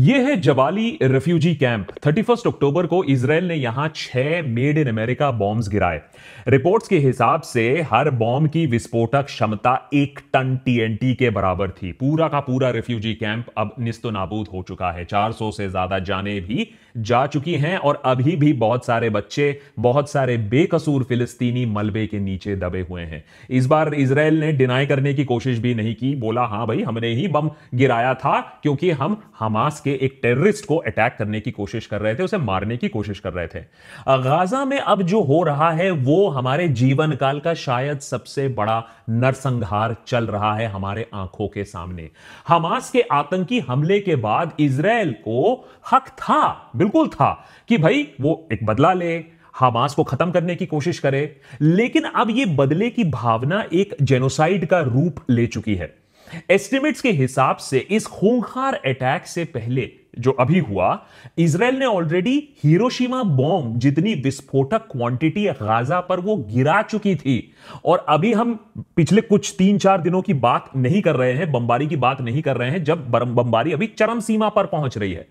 यह है Jawali refugee camp 31 अक्टूबर को इसराइल ने यहां छह मेड इन अमेरिका बॉम्ब्स गिराए रिपोर्ट्स के हिसाब से हर बॉम्ब की विस्फोटक क्षमता एक टन टीएनटी के बराबर थी पूरा का पूरा रेफ्यूजी कैंप अब निस्तो नाबूद हो चुका है 400 से ज्यादा जाने भी जा चुकी हैं और अभी भी बहुत सारे बच्चे बहुत सारे बेकसूर फिलिस्तीनी मलबे के नीचे दबे हुए हैं इस बार इसराइल ने डिनाई करने की कोशिश भी नहीं की बोला हाँ भाई हमने ही बम गिराया था क्योंकि हम हमास के एक टेररिस्ट को अटैक करने की कोशिश कर रहे थे उसे मारने की कोशिश कर रहे थे गाजा में अब जो हो रहा है वो हमारे जीवन काल का शायद सबसे बड़ा नरसंहार चल रहा है हमारे आंखों के सामने हमास के आतंकी हमले के बाद इसराइल को हक था बिल्कुल था कि भाई वो एक बदला ले हमास को खत्म करने की कोशिश करे लेकिन अब ये बदले की भावना एक जेनोसाइड का रूप ले चुकी है एस्टिमेट्स के हिसाब से इस खूंखार अटैक से पहले जो अभी हुआ इसराइल ने ऑलरेडी हिरोशिमा बॉम्ब जितनी विस्फोटक क्वांटिटी गाजा पर वो गिरा चुकी थी और अभी हम पिछले कुछ तीन चार दिनों की बात नहीं कर रहे हैं बमबारी की बात नहीं कर रहे हैं जब बमबारी अभी चरम सीमा पर पहुंच रही है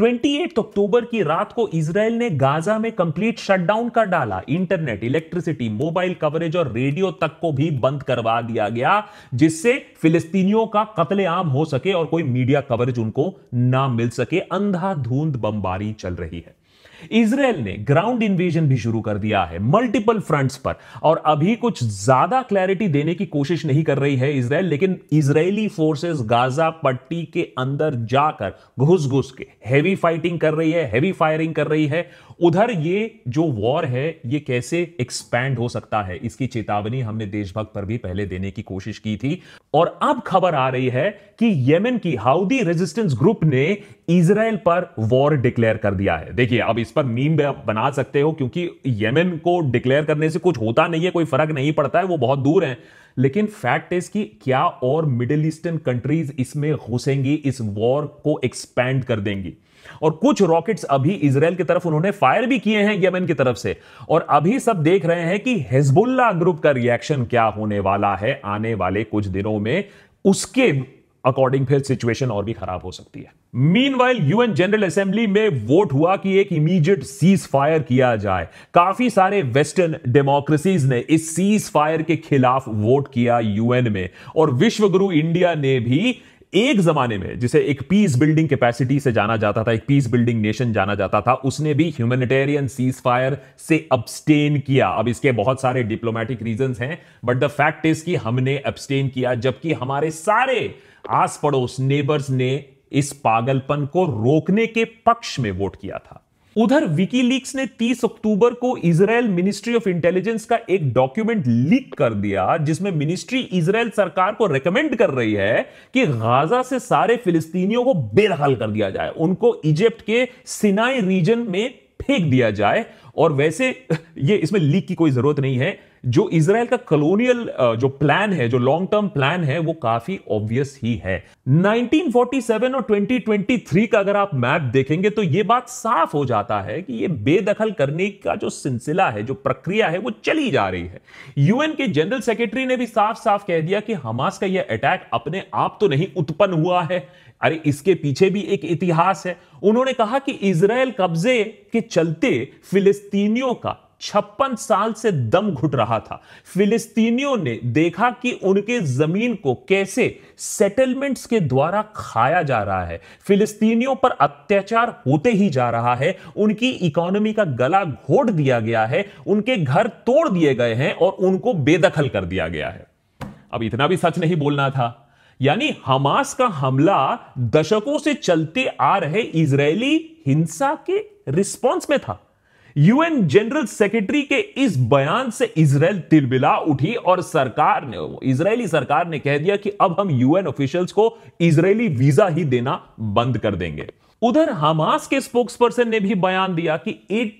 28 अक्टूबर की रात को इसराइल ने गाजा में कंप्लीट शटडाउन कर डाला इंटरनेट इलेक्ट्रिसिटी मोबाइल कवरेज और रेडियो तक को भी बंद करवा दिया गया जिससे फिलिस्तीनियों का कत्लेआम हो सके और कोई मीडिया कवरेज उनको ना मिल सके अंधाधुंध बमबारी चल रही है इसराइल ने ग्राउंड इन्वेजन भी शुरू कर दिया है मल्टीपल फ्रंट्स पर और अभी कुछ ज्यादा क्लैरिटी देने की कोशिश नहीं कर रही है इसराइल लेकिन इसराइली फोर्सेस गाजा पट्टी के अंदर जाकर घुस घुस के हैवी फाइटिंग कर रही है हैवी फायरिंग कर रही है उधर ये जो वॉर है ये कैसे एक्सपैंड हो सकता है इसकी चेतावनी हमने देशभक्त पर भी पहले देने की कोशिश की थी और अब खबर आ रही है कि येमेन की हाउदी रेजिस्टेंस ग्रुप ने इसराइल पर वॉर डिक्लेयर कर दिया है देखिए अब इस पर मीम बना सकते हो क्योंकि येमेन को डिक्लेयर करने से कुछ होता नहीं है कोई फर्क नहीं पड़ता है वो बहुत दूर है लेकिन फैक्ट इज कि क्या और मिडिल ईस्टर्न कंट्रीज इसमें घुसेंगी इस वॉर को एक्सपैंड कर देंगी और कुछ रॉकेट्स अभी इसराइल की तरफ उन्होंने फायर भी किए हैं यमन की तरफ से और अभी सब देख रहे हैं कि हिजबुल्ला ग्रुप का रिएक्शन क्या होने वाला है आने वाले कुछ दिनों में उसके अकॉर्डिंग फिर सिचुएशन और भी खराब हो सकती है meanwhile UN general assembly में वोट हुआ कि एक इमीडिएट सीज फायर किया जाए काफी सारे वेस्टर्न डेमोक्रेसीज ने इस सीज फायर के खिलाफ वोट किया यूएन में और विश्व गुरु इंडिया ने भी एक जमाने में जिसे एक पीस बिल्डिंग कैपेसिटी से जाना जाता था एक पीस बिल्डिंग नेशन जाना जाता था उसने भी ह्यूमैनिटेरियन सीज फायर से अब्सटेन किया अब इसके बहुत सारे डिप्लोमेटिक रीजन हैं बट द फैक्ट इज कि हमने अब्सटेन किया जबकि हमारे सारे आस पड़ोस नेबर्स ने इस पागलपन को रोकने के पक्ष में वोट किया था उधर विकीलीक्स ने 30 अक्टूबर को इसराइल मिनिस्ट्री ऑफ इंटेलिजेंस का एक डॉक्यूमेंट लीक कर दिया जिसमें मिनिस्ट्री इसराइल सरकार को रेकमेंड कर रही है कि गाजा से सारे फिलिस्तीनियों को बेदखल कर दिया जाए उनको इजिप्ट के सिनाई रीजन में फेंक दिया जाए और वैसे ये इसमें लीक की कोई जरूरत नहीं है जो इसराइल का कलोनियल uh, जो प्लान है जो लॉन्ग टर्म प्लान है वो काफी ऑब्वियस ही है 1947 और 2023 का अगर आप मैप देखेंगे तो ये बात साफ हो जाता है कि ये बेदखल करने का जो सिलसिला है जो प्रक्रिया है वो चली जा रही है यूएन के जनरल सेक्रेटरी ने भी साफ साफ कह दिया कि हमास का यह अटैक अपने आप तो नहीं उत्पन्न हुआ है अरे इसके पीछे भी एक इतिहास है उन्होंने कहा कि इसराइल कब्जे के चलते फिलिस्तीनियों का छप्पन साल से दम घुट रहा था फिलिस्तीनियों ने देखा कि उनके जमीन को कैसे सेटलमेंट्स के द्वारा खाया जा रहा है फिलिस्तीनियों पर अत्याचार होते ही जा रहा है उनकी इकोनॉमी का गला घोट दिया गया है उनके घर तोड़ दिए गए हैं और उनको बेदखल कर दिया गया है अब इतना भी सच नहीं बोलना था यानी हमास का हमला दशकों से चलते आ रहे इजरायली हिंसा के रिस्पॉन्स में था यूएन जनरल सेक्रेटरी के इस बयान से इसराइल तिलबिला उठी और सरकार ने इसराइली सरकार ने कह दिया कि अब हम यूएन ऑफिशियल्स को इसराइली वीजा ही देना बंद कर देंगे उधर हमास के स्पोक्सपर्सन ने भी बयान दिया कि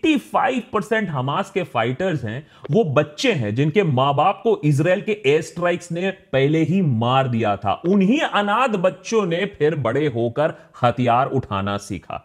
85 परसेंट हमास के फाइटर्स हैं वो बच्चे हैं जिनके मां बाप को इसराइल के एयर स्ट्राइक्स ने पहले ही मार दिया था उन्हीं अनाथ बच्चों ने फिर बड़े होकर हथियार उठाना सीखा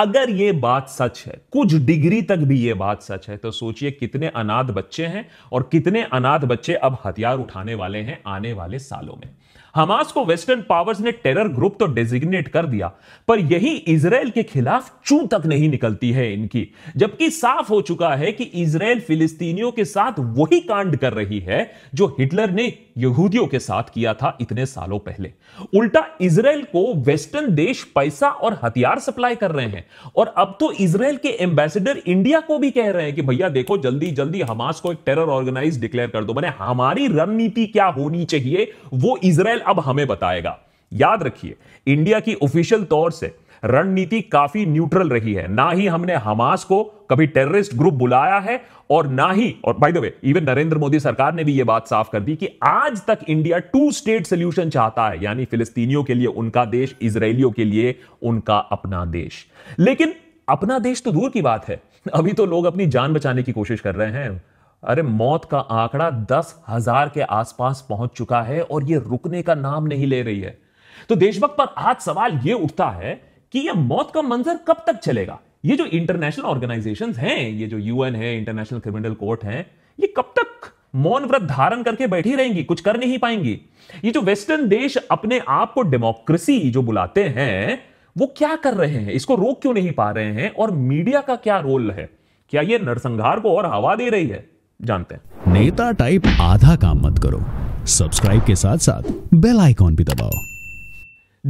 अगर ये बात सच है कुछ डिग्री तक भी ये बात सच है तो सोचिए कितने अनाथ बच्चे हैं और कितने अनाथ बच्चे अब हथियार उठाने वाले हैं आने वाले सालों में हमास को वेस्टर्न पावर्स ने टेरर ग्रुप तो डेजिग्नेट कर दिया पर यही इसराइल के खिलाफ चू तक नहीं निकलती है इनकी जबकि साफ हो चुका है कि इसराइल फिलिस्तीनियों के साथ वही कांड कर रही है जो हिटलर ने यहूदियों के साथ किया था इतने सालों पहले उल्टा इसराइल को वेस्टर्न देश पैसा और हथियार सप्लाई कर रहे हैं और अब तो इसराइल के एम्बेसडर इंडिया को भी कह रहे हैं कि भैया देखो जल्दी जल्दी हमास को एक टेरर ऑर्गेनाइज डिक्लेयर कर दो मैंने हमारी रणनीति क्या होनी चाहिए वो इसराइल अब हमें बताएगा याद रखिए इंडिया की ऑफिशियल तौर से रणनीति काफी न्यूट्रल रही है ना ही हमने हमास को कभी टेररिस्ट ग्रुप बुलाया है और ना ही और by the way even Narendra Modi सरकार ने भी यह बात साफ कर दी कि आज तक इंडिया टू स्टेट सोल्यूशन चाहता है यानी फिलिस्तीनियों के लिए उनका देश इसराइलियों के लिए उनका अपना देश लेकिन अपना देश तो दूर की बात है अभी तो लोग अपनी जान बचाने की कोशिश कर रहे हैं अरे मौत का आंकड़ा दस हजार के आसपास पहुंच चुका है और यह रुकने का नाम नहीं ले रही है तो देशभक्त पर आज सवाल यह उठता है कि यह मौत का मंजर कब तक चलेगा ये जो इंटरनेशनल ऑर्गेनाइजेशन हैं ये जो यूएन है इंटरनेशनल क्रिमिनल कोर्ट है ये कब तक मौन व्रत धारण करके बैठी रहेंगी कुछ कर नहीं पाएंगी ये जो वेस्टर्न देश अपने आप को डेमोक्रेसी जो बुलाते हैं वो क्या कर रहे हैं इसको रोक क्यों नहीं पा रहे हैं और मीडिया का क्या रोल है क्या ये नरसंहार को और हवा दे रही है जानते हैं नेता टाइप आधा काम मत करो सब्सक्राइब के साथ साथ बेल आइकॉन भी दबाओ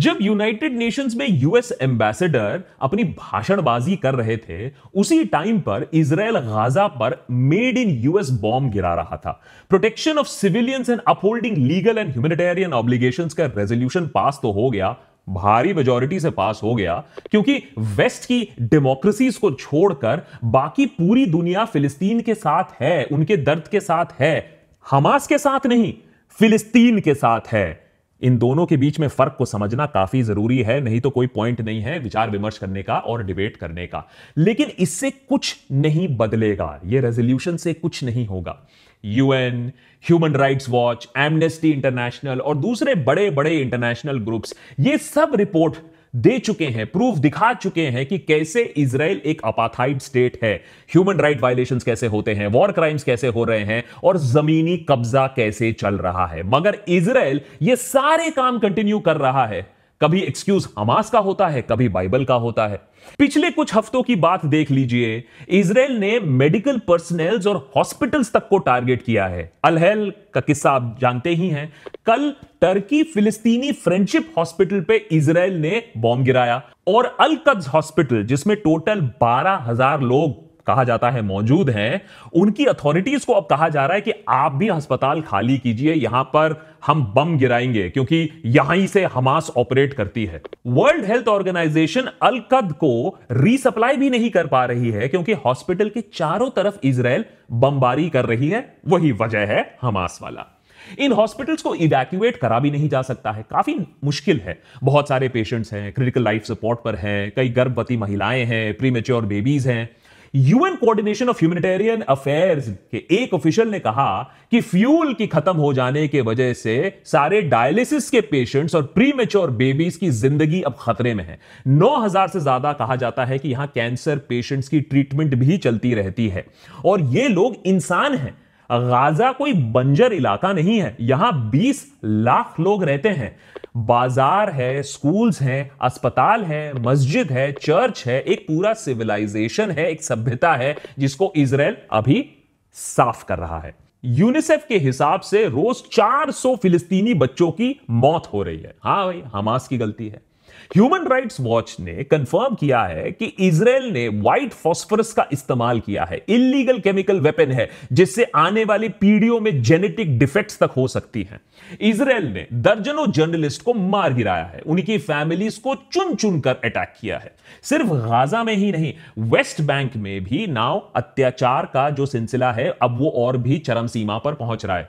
जब यूनाइटेड नेशंस में यूएस एम्बेसडर अपनी भाषणबाजी कर रहे थे उसी टाइम पर इसराइल गाजा पर मेड इन यूएस बॉम्ब गिरा रहा था protection of civilians and upholding legal and humanitarian obligations का रेजोल्यूशन पास तो हो गया भारी मेजोरिटी से पास हो गया क्योंकि वेस्ट की डेमोक्रेसीज को छोड़कर बाकी पूरी दुनिया फिलिस्तीन के साथ है उनके दर्द के साथ है हमास के साथ नहीं फिलिस्तीन के साथ है इन दोनों के बीच में फर्क को समझना काफी जरूरी है नहीं तो कोई पॉइंट नहीं है विचार विमर्श करने का और डिबेट करने का लेकिन इससे कुछ नहीं बदलेगा यह रेजोल्यूशन से कुछ नहीं होगा UN Human Rights Watch Amnesty International और दूसरे बड़े बड़े इंटरनेशनल ग्रुप्स ये सब रिपोर्ट दे चुके हैं प्रूफ दिखा चुके हैं कि कैसे इसराइल एक अपाथाइड स्टेट है ह्यूमन राइट वायलेशन कैसे होते हैं वॉर क्राइम्स कैसे हो रहे हैं और जमीनी कब्जा कैसे चल रहा है मगर इसराइल ये सारे काम कंटिन्यू कर रहा है कभी एक्सक्यूज हमास का होता है कभी बाइबल का होता है पिछले कुछ हफ्तों की बात देख लीजिए इसराइल ने मेडिकल पर्सनल और हॉस्पिटल्स तक को टारगेट किया है अलहल का किस्सा आप जानते ही हैं कल टर्की फिलिस्तीनी फ्रेंडशिप हॉस्पिटल पे इसराइल ने बॉम्ब गिराया और अल कब्ज हॉस्पिटल जिसमें टोटल बारह हजार लोग कहा जाता है मौजूद हैं उनकी अथॉरिटीज को अब कहा जा रहा है कि आप भी अस्पताल खाली कीजिए यहां पर हम बम गिराएंगे क्योंकि यहां से हमास ऑपरेट करती है वर्ल्ड हेल्थ ऑर्गेनाइजेशन अलकद को रीसप्लाई भी नहीं कर पा रही है क्योंकि हॉस्पिटल के चारों तरफ इसराइल बमबारी कर रही है वही वजह है हमास वाला इन हॉस्पिटल्स को इवैक्यूएट करा भी नहीं जा सकता है काफी मुश्किल है बहुत सारे पेशेंट्स हैं क्रिटिकल लाइफ सपोर्ट पर हैं कई गर्भवती महिलाएं हैं प्रीमेच्योर बेबीज हैं UN coordination of humanitarian affairs के एक ऑफिशियल ने कहा कि फ्यूल की खत्म हो जाने के वजह से सारे डायलिसिस के पेशेंट्स और प्री मेच्योर बेबीज की जिंदगी अब खतरे में है 9000 से ज्यादा कहा जाता है कि यहां कैंसर पेशेंट्स की ट्रीटमेंट भी चलती रहती है और ये लोग इंसान हैं गाजा कोई बंजर इलाका नहीं है यहां 20 लाख लोग रहते हैं बाजार है स्कूल्स हैं अस्पताल है मस्जिद है चर्च है एक पूरा सिविलाइजेशन है एक सभ्यता है जिसको इसराइल अभी साफ कर रहा है यूनिसेफ के हिसाब से रोज 400 फिलिस्तीनी बच्चों की मौत हो रही है हाँ भाई हमास की गलती है ह्यूमन राइट्स वॉच ने कंफर्म किया है कि इसराइल ने व्हाइट फॉस्फोरस का इस्तेमाल किया है इलीगल केमिकल वेपन है जिससे आने वाली पीढ़ियों में जेनेटिक डिफेक्ट्स तक हो सकती हैं इसराइल ने दर्जनों जर्नलिस्ट को मार गिराया है उनकी फैमिलीज को चुन चुन कर अटैक किया है सिर्फ गाजा में ही नहीं वेस्ट बैंक में भी नाव अत्याचार का जो सिलसिला है अब वो और भी चरम सीमा पर पहुंच रहा है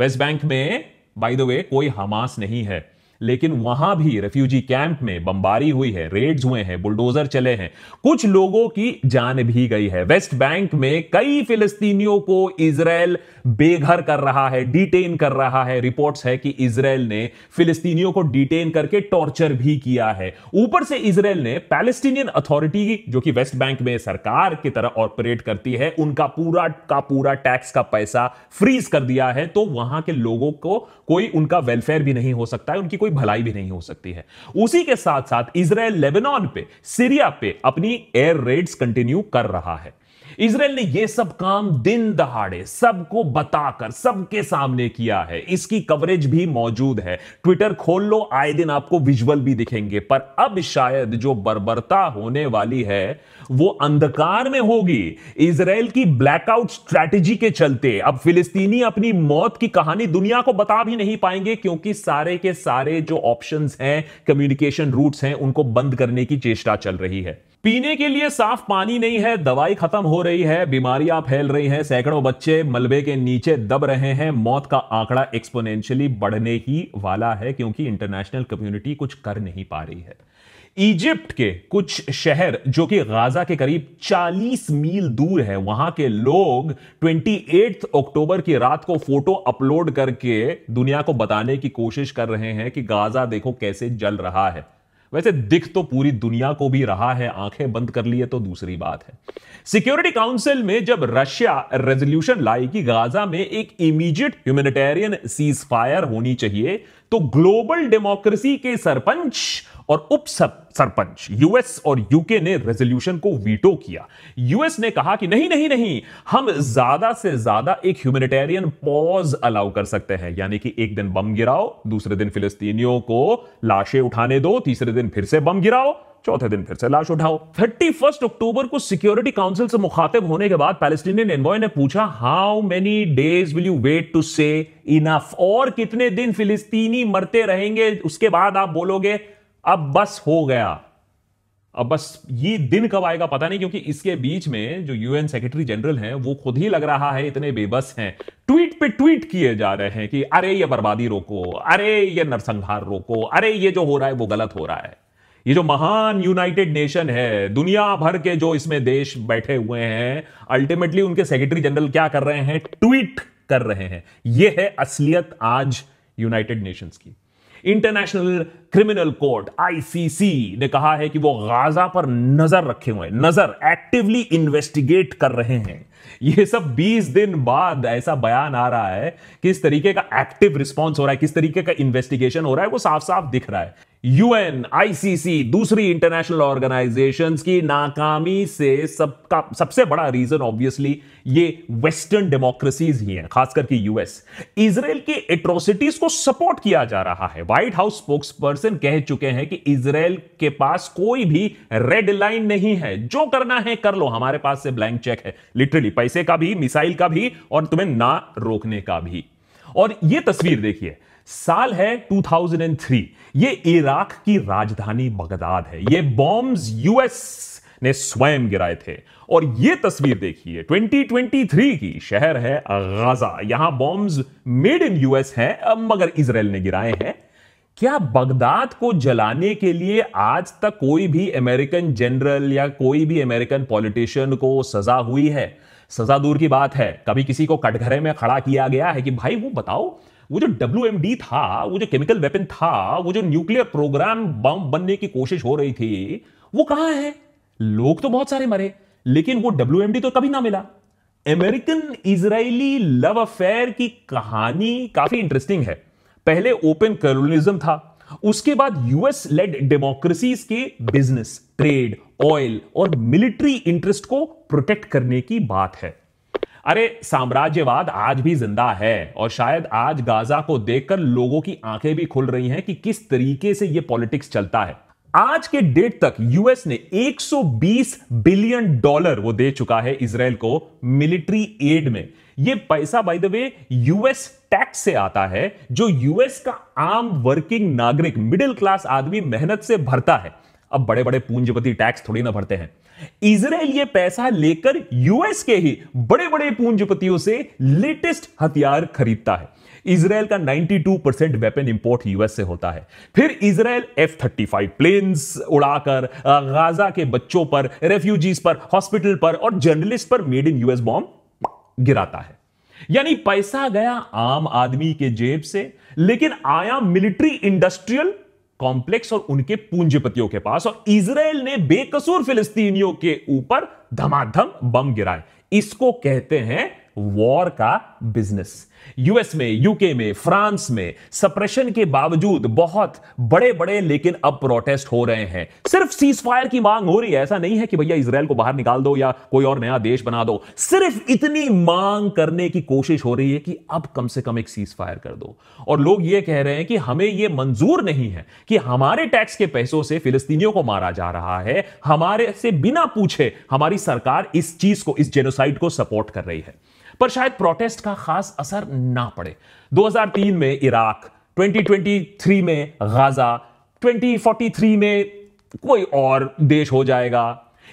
वेस्ट बैंक में बाय द वे कोई हमास नहीं है लेकिन वहां भी रेफ्यूजी कैंप में बमबारी हुई है रेड्स हुए हैं बुलडोजर चले हैं कुछ लोगों की जान भी गई है वेस्ट बैंक में कई फिलिस्तीनियों को इसराइल बेघर कर रहा है डिटेन कर रहा है रिपोर्ट्स है कि इसराइल ने फिलिस्तीनियों को डिटेन करके टॉर्चर भी किया है ऊपर से इसराइल ने पैलेस्टीनियन अथॉरिटी जो कि वेस्ट बैंक में सरकार की तरह ऑपरेट करती है उनका पूरा का पूरा टैक्स का पैसा फ्रीज कर दिया है तो वहां के लोगों को कोई उनका वेलफेयर भी नहीं हो सकता है उनकी कोई कोई भलाई भी नहीं हो सकती है उसी के साथ साथ इसराइल लेबनान पे सीरिया पे अपनी एयर रेड्स कंटिन्यू कर रहा है इसराइल ने यह सब काम दिन दहाड़े सबको बताकर सबके सामने किया है इसकी कवरेज भी मौजूद है ट्विटर खोल लो आए दिन आपको विजुअल भी दिखेंगे पर अब शायद जो बर्बरता होने वाली है वो अंधकार में होगी इसराइल की ब्लैकआउट स्ट्रैटेजी के चलते अब फिलिस्तीनी अपनी मौत की कहानी दुनिया को बता भी नहीं पाएंगे क्योंकि सारे के सारे जो ऑप्शंस हैं कम्युनिकेशन रूट्स हैं उनको बंद करने की चेष्टा चल रही है पीने के लिए साफ पानी नहीं है दवाई खत्म हो रही है बीमारियां फैल रही हैं सैकड़ों बच्चे मलबे के नीचे दब रहे हैं मौत का आंकड़ा एक्सपोनेंशियली बढ़ने ही वाला है क्योंकि इंटरनेशनल कम्युनिटी कुछ कर नहीं पा रही है इजिप्ट के कुछ शहर जो कि गाजा के करीब 40 मील दूर है वहां के लोग 28 अक्टूबर की रात को फोटो अपलोड करके दुनिया को बताने की कोशिश कर रहे हैं कि गाजा देखो कैसे जल रहा है वैसे दिख तो पूरी दुनिया को भी रहा है आंखें बंद कर लिए तो दूसरी बात है सिक्योरिटी काउंसिल में जब रशिया रेजोल्यूशन लाई कि गाजा में एक इमीडिएट ह्यूमैनिटेरियन सीज फायर होनी चाहिए तो ग्लोबल डेमोक्रेसी के सरपंच और उप सरपंच यूएस और यूके ने रेजोल्यूशन को वीटो किया यूएस ने कहा कि नहीं नहीं नहीं हम ज्यादा से ज्यादा एक ह्यूमेटेरियन पॉज अलाउ कर सकते हैं यानी कि एक दिन बम गिराओ दूसरे दिन फिलिस्तीनियों को लाशें उठाने दो तीसरे दिन फिर से बम गिराओ चौथे दिन फिर से लाश उठाओ थर्टी फर्स्ट अक्टूबर को सिक्योरिटी काउंसिल से मुखातिब होने के बाद पैलेस्टीनियन एनवॉय ने पूछा how many days will you wait to say enough और कितने दिन फिलिस्तीनी मरते रहेंगे उसके बाद आप बोलोगे अब बस हो गया अब बस ये दिन कब आएगा पता नहीं क्योंकि इसके बीच में जो यूएन सेक्रेटरी जनरल हैं वो खुद ही लग रहा है इतने बेबस हैं ट्वीट पे ट्वीट किए जा रहे हैं कि अरे ये बर्बादी रोको अरे ये नरसंहार रोको अरे ये जो हो रहा है वो गलत हो रहा है ये जो महान यूनाइटेड नेशन है दुनिया भर के जो इसमें देश बैठे हुए हैं अल्टीमेटली उनके सेक्रेटरी जनरल क्या कर रहे हैं ट्वीट कर रहे हैं यह है असलियत आज यूनाइटेड नेशंस की इंटरनेशनल क्रिमिनल कोर्ट आईसीसी ने कहा है कि वो गाजा पर नजर रखे हुए नजर एक्टिवली इन्वेस्टिगेट कर रहे हैं ये सब 20 दिन बाद ऐसा बयान आ रहा है किस तरीके का एक्टिव रिस्पॉन्स हो रहा है किस तरीके का इन्वेस्टिगेशन हो रहा है वो साफ साफ दिख रहा है यूएन आईसीसी दूसरी इंटरनेशनल ऑर्गेनाइजेशंस की नाकामी से सबका सबसे बड़ा रीजन ऑब्वियसली ये वेस्टर्न डेमोक्रेसीज ही हैं खासकर कि यूएस इसराइल की एट्रोसिटीज को सपोर्ट किया जा रहा है व्हाइट हाउस स्पोक्स पर्सन कह चुके हैं कि इसराइल के पास कोई भी रेड लाइन नहीं है जो करना है कर लो हमारे पास से ब्लैंक चेक है लिटरली पैसे का भी मिसाइल का भी और तुम्हें ना रोकने का भी और ये तस्वीर देखिए साल है 2003 ये इराक की राजधानी बगदाद है ये बॉम्ब्स यूएस ने स्वयं गिराए थे और ये तस्वीर देखिए 2023 की शहर है गाजा यहां बॉम्ब्स मेड इन यूएस हैं मगर इसराइल ने गिराए हैं क्या बगदाद को जलाने के लिए आज तक कोई भी अमेरिकन जनरल या कोई भी अमेरिकन पॉलिटिशियन को सजा हुई है सजा दूर की बात है कभी किसी को कटघरे में खड़ा किया गया है कि भाई वो बताओ वो जो डब्ल्यू था वो जो केमिकल वेपन था वो जो न्यूक्लियर प्रोग्राम बम बनने की कोशिश हो रही थी वो कहा है लोग तो बहुत सारे मरे लेकिन वो डब्ल्यू तो कभी ना मिला अमेरिकन इजराइली लव अफेयर की कहानी काफी इंटरेस्टिंग है पहले ओपन कॉलोनिज्म था उसके बाद यूएस लेड डेमोक्रेसीज के बिजनेस ट्रेड ऑयल और मिलिट्री इंटरेस्ट को प्रोटेक्ट करने की बात है अरे साम्राज्यवाद आज भी जिंदा है और शायद आज गाजा को देखकर लोगों की आंखें भी खुल रही हैं कि किस तरीके से यह पॉलिटिक्स चलता है आज के डेट तक यूएस ने 120 बिलियन डॉलर वो दे चुका है इसराइल को मिलिट्री एड में ये पैसा by the way US tax से आता है जो यूएस का आम वर्किंग नागरिक मिडिल क्लास आदमी मेहनत से भरता है अब बड़े बड़े पूंजीपति टैक्स थोड़ी ना भरते हैं इसराइल ये पैसा लेकर यूएस के ही बड़े बड़े पूंजीपतियों से लेटेस्ट हथियार खरीदता है इसराइल का 92 परसेंट वेपन इंपोर्ट यूएस से होता है फिर Israel F thirty five planes उड़ाकर गाजा के बच्चों पर रेफ्यूजीज पर हॉस्पिटल पर और जर्नलिस्ट पर मेड इन यूएस बॉम्ब गिराता है यानी पैसा गया आम आदमी के जेब से लेकिन आया मिलिट्री इंडस्ट्रियल कॉम्प्लेक्स और उनके पूंजीपतियों के पास और इसराइल ने बेकसूर फिलिस्तीनियों के ऊपर धमाधम बम गिराए इसको कहते हैं वॉर का बिजनेस यूएस में यूके में फ्रांस में सप्रेशन के बावजूद बहुत बड़े बड़े लेकिन अब प्रोटेस्ट हो रहे हैं सिर्फ सीज फायर की मांग हो रही है ऐसा नहीं है कि भैया इसराइल को बाहर निकाल दो या कोई और नया देश बना दो सिर्फ इतनी मांग करने की कोशिश हो रही है कि अब कम से कम एक सीज फायर कर दो और लोग यह कह रहे हैं कि हमें यह मंजूर नहीं है कि हमारे टैक्स के पैसों से फिलिस्तीनियों को मारा जा रहा है हमारे से बिना पूछे हमारी सरकार इस चीज को इस जेनोसाइड को सपोर्ट कर रही है पर शायद प्रोटेस्ट का खास असर ना पड़े 2003 में इराक 2023 में गाजा 2043 में कोई और देश हो जाएगा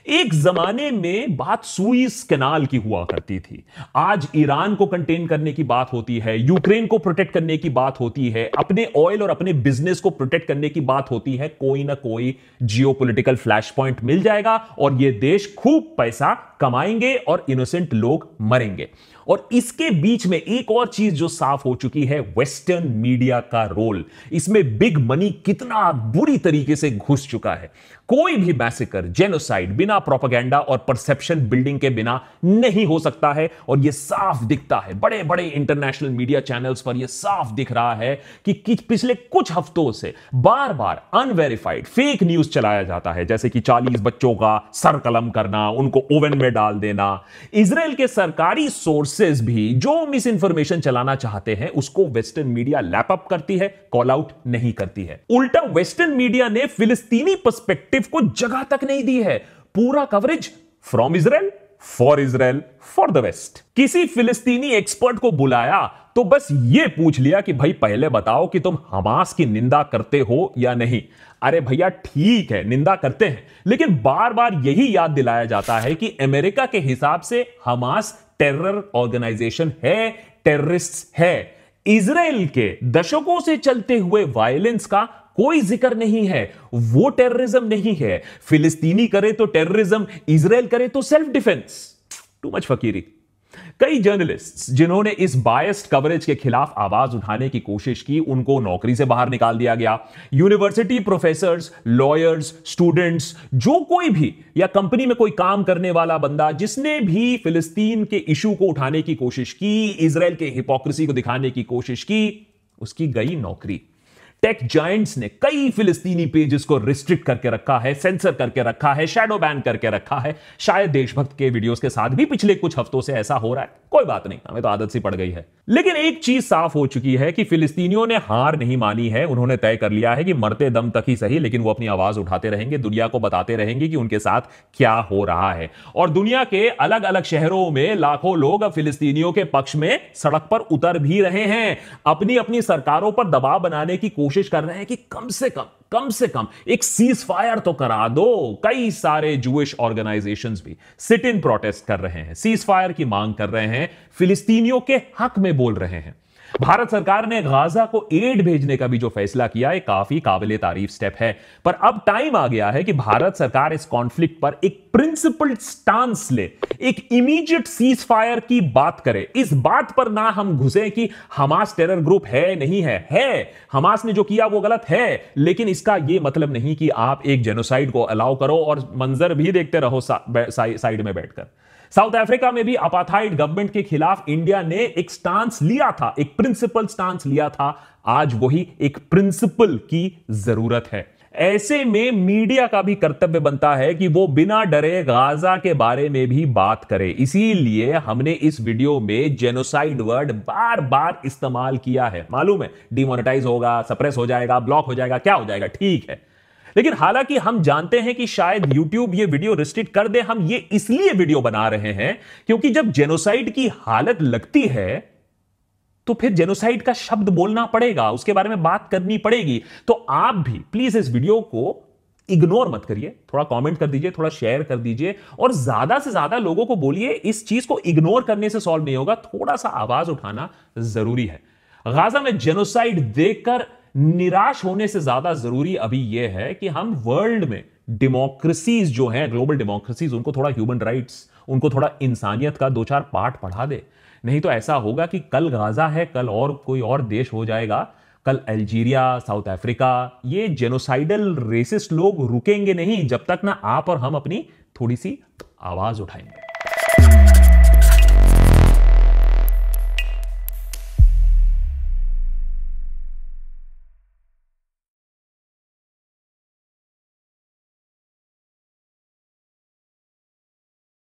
एक जमाने में बात सुइस कैनाल की हुआ करती थी आज ईरान को कंटेन करने की बात होती है यूक्रेन को प्रोटेक्ट करने की बात होती है अपने ऑयल और अपने बिजनेस को प्रोटेक्ट करने की बात होती है कोई ना कोई जियोपॉलिटिकल फ्लैश पॉइंट मिल जाएगा और ये देश खूब पैसा कमाएंगे और इनोसेंट लोग मरेंगे और इसके बीच में एक और चीज जो साफ हो चुकी है वेस्टर्न मीडिया का रोल इसमें बिग मनी कितना बुरी तरीके से घुस चुका है कोई भी मैसेकर जेनोसाइड बिना प्रोपागेंडा और परसेप्शन बिल्डिंग के बिना नहीं हो सकता है और यह साफ दिखता है बड़े बड़े इंटरनेशनल मीडिया चैनल्स पर यह साफ दिख रहा है कि, पिछले कुछ हफ्तों से बार बार अनवेरिफाइड फेक न्यूज चलाया जाता है जैसे कि 40 बच्चों का सर कलम करना उनको ओवन में डाल देना इसराइल के सरकारी सोर्स सोर्सेज भी जो मिस इन्फॉर्मेशन चलाना चाहते हैं उसको वेस्टर्न मीडिया लैप अप करती है कॉल आउट नहीं करती है उल्टा वेस्टर्न मीडिया ने फिलिस्तीनी पर्सपेक्टिव को जगह तक नहीं दी है पूरा coverage from Israel for Israel for the west किसी फिलिस्तीनी एक्सपर्ट को बुलाया तो बस ये पूछ लिया कि भाई पहले बताओ कि तुम हमास की निंदा करते हो या नहीं अरे भैया ठीक है निंदा करते हैं लेकिन बार बार यही याद दिलाया जाता है कि अमेरिका के हिसाब से हमास टेरर ऑर्गेनाइजेशन है टेररिस्ट है इसराइल के दशकों से चलते हुए वायलेंस का कोई जिक्र नहीं है वो टेररिज्म नहीं है फिलिस्तीनी करे तो टेररिज्म इसराइल करे तो सेल्फ डिफेंस टू मच फकीरी कई जर्नलिस्ट्स जिन्होंने इस बायस्ड कवरेज के खिलाफ आवाज उठाने की कोशिश की उनको नौकरी से बाहर निकाल दिया गया यूनिवर्सिटी प्रोफेसर्स लॉयर्स स्टूडेंट्स जो कोई भी या कंपनी में कोई काम करने वाला बंदा जिसने भी फिलिस्तीन के इशू को उठाने की कोशिश की इसराइल के हिपोक्रेसी को दिखाने की कोशिश की उसकी गई नौकरी टेक जाइंट्स ने कई फिलिस्तीनी पेजेस को रिस्ट्रिक्ट करके रखा है सेंसर करके रखा है शेडो बैन करके रखा है शायद देशभक्त के वीडियोस के साथ भी पिछले कुछ हफ्तों से ऐसा हो रहा है कोई बात नहीं हमें तो आदत सी पड़ गई है लेकिन एक चीज साफ हो चुकी है कि फिलिस्तीनियों ने हार नहीं मानी है उन्होंने तय कर लिया है कि मरते दम तक ही सही लेकिन वो अपनी आवाज उठाते रहेंगे दुनिया को बताते रहेंगे कि उनके साथ क्या हो रहा है और दुनिया के अलग अलग शहरों में लाखों लोग अब फिलिस्तीनियों के पक्ष में सड़क पर उतर भी रहे हैं अपनी अपनी सरकारों पर दबाव बनाने की कोशिश कोशिश कर रहे हैं कि कम से कम कम से कम एक सीज फायर तो करा दो कई सारे जूश ऑर्गेनाइजेशंस भी सिट इन प्रोटेस्ट कर रहे हैं सीज फायर की मांग कर रहे हैं फिलिस्तीनियों के हक में बोल रहे हैं भारत सरकार ने गाजा को एड भेजने का भी जो फैसला किया है काफी काबिल तारीफ स्टेप है पर अब टाइम आ गया है कि भारत सरकार इस कॉन्फ्लिक्ट पर एक प्रिंसिपल स्टांस ले एक इमीडिएट सीज फायर की बात करे इस बात पर ना हम घुसे कि हमास टेरर ग्रुप है नहीं है है हमास ने जो किया वो गलत है लेकिन इसका यह मतलब नहीं कि आप एक जेनोसाइड को अलाउ करो और मंजर भी देखते रहो सा, साइड में बैठकर साउथ अफ्रीका में भी अपाथाइड गवर्नमेंट के खिलाफ इंडिया ने एक स्टांस लिया था एक प्रिंसिपल स्टांस लिया था आज वही एक प्रिंसिपल की जरूरत है ऐसे में मीडिया का भी कर्तव्य बनता है कि वो बिना डरे गाजा के बारे में भी बात करे इसीलिए हमने इस वीडियो में जेनोसाइड वर्ड बार बार इस्तेमाल किया है मालूम है डिमोनेटाइज होगा सप्रेस हो जाएगा ब्लॉक हो जाएगा क्या हो जाएगा ठीक है लेकिन हालांकि हम जानते हैं कि शायद YouTube ये वीडियो रिस्ट्रिक्ट कर दे हम ये इसलिए वीडियो बना रहे हैं क्योंकि जब जेनोसाइड की हालत लगती है तो फिर जेनोसाइड का शब्द बोलना पड़ेगा उसके बारे में बात करनी पड़ेगी तो आप भी प्लीज इस वीडियो को इग्नोर मत करिए थोड़ा कमेंट कर दीजिए थोड़ा शेयर कर दीजिए और ज्यादा से ज्यादा लोगों को बोलिए इस चीज को इग्नोर करने से सॉल्व नहीं होगा थोड़ा सा आवाज उठाना जरूरी है गाजा में जेनोसाइड देखकर निराश होने से ज्यादा जरूरी अभी यह है कि हम वर्ल्ड में डेमोक्रेसीज जो हैं ग्लोबल डेमोक्रेसीज उनको थोड़ा ह्यूमन राइट्स उनको थोड़ा इंसानियत का दो चार पाठ पढ़ा दे नहीं तो ऐसा होगा कि कल गाजा है कल और कोई और देश हो जाएगा कल अल्जीरिया साउथ अफ्रीका ये जेनोसाइडल रेसिस्ट लोग रुकेंगे नहीं जब तक ना आप और हम अपनी थोड़ी सी आवाज उठाएंगे